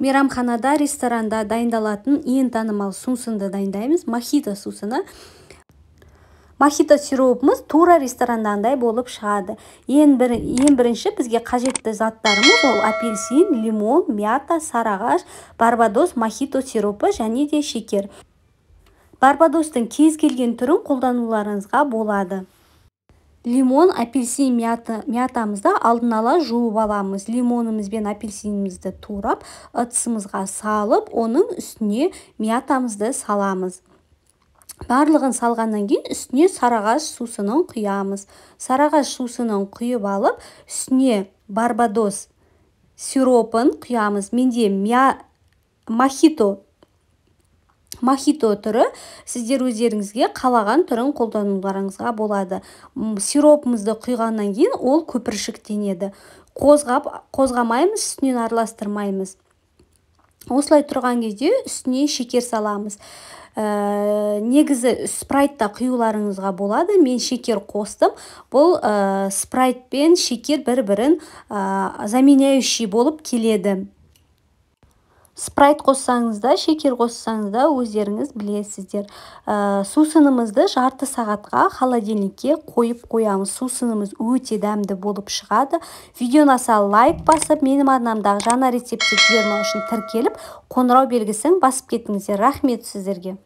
мейрамханада ресторанда дайындалатын ең танымал сусынды дайындаймыз мохито сусыны мохито сиропымыз тура ресторандандай болып шығады ең, бір, бірінші бізге қажетті заттарымыз ол апельсин лимон мята сарағаш барбадос мохито сиропы және де шекер барбадостың кез келген түрін қолдануларыңызға болады лимон апельсин мята мятамызды алдын ала жуып аламыз лимонымыз бен апельсинімізді турап ыдысымызға салып оның үстіне мятамызды саламыз барлығын салғаннан кейін үстіне сарағаш сусынын құямыз сарағаш сусынын құйып алып үстіне барбадос сиропын құямыз менде мя мохито Махито түрі сіздер өздеріңізге қалаған түрін қолдануларыңызға болады сиропымызды құйғаннан кейін ол көпіршіктенеді қозғап қозғамаймыз үстінен араластырмаймыз осылай тұрған кезде үстіне шекер саламыз ә, негізі спрайтта құюларыңызға болады мен шекер қостым бұл ә, спрайт пен шекер бір бірін ә, заменяющий болып келеді спрайт қоссаңыз да шекер қоссаңыз да өздеріңіз білесіздер э, сусынымызды жарты сағатқа холодильникке қойып қоямыз сусынымыз өте дәмді болып шығады видео ұнаса лайк басып менің арнамдағы жаңа рецептті жібермеу үшін тіркеліп қоңырау белгісін басып кетіңіздер рахмет сіздерге